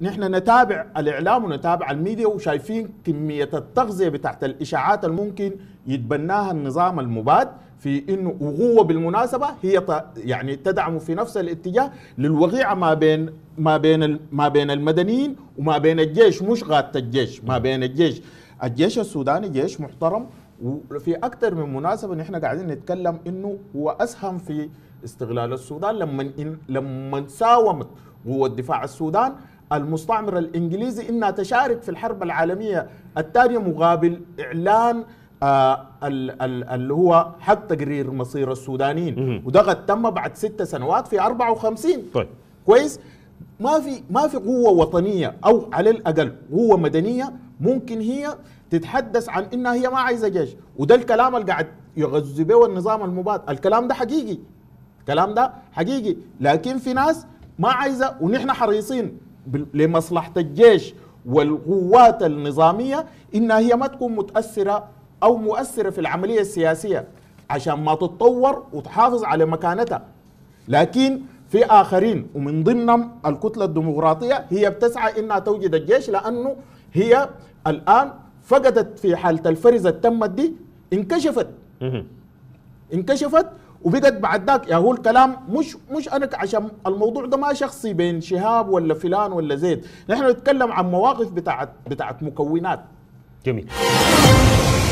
نحن نتابع الاعلام ونتابع الميديا وشايفين كميه التغذيه بتاعت الاشاعات الممكن يتبناها النظام المباد في انه وهو بالمناسبه هي يعني تدعم في نفس الاتجاه للوقيعه ما بين ما بين ما بين المدنيين وما بين الجيش مش غاده الجيش ما بين الجيش الجيش السوداني جيش محترم وفي اكثر من مناسبه نحن قاعدين نتكلم انه هو اسهم في استغلال السودان لما لما ساومت قوه دفاع السودان المستعمر الإنجليزي إنها تشارك في الحرب العالمية الثانية مقابل إعلان آه اللي هو حق تقرير مصير السودانيين وده قد تم بعد ست سنوات في 54 طيب كويس ما في ما في قوة وطنية أو على الأقل قوة مدنية ممكن هي تتحدث عن إنها هي ما عايزة جيش وده الكلام اللي قاعد يغذي به النظام المباد الكلام ده حقيقي الكلام ده حقيقي لكن في ناس ما عايزة ونحن حريصين لمصلحة الجيش والقوات النظامية إنها هي ما تكون متأثرة أو مؤثرة في العملية السياسية عشان ما تتطور وتحافظ على مكانتها لكن في آخرين ومن ضمنهم الكتلة الديمقراطية هي بتسعى إنها توجد الجيش لأنه هي الآن فقدت في حالة الفرزة التمت دي انكشفت انكشفت وبقت بعد ذاك يا هو الكلام مش مش انا عشان الموضوع ده ما شخصي بين شهاب ولا فلان ولا زيد نحن نتكلم عن مواقف بتاعت بتاعت مكونات جميل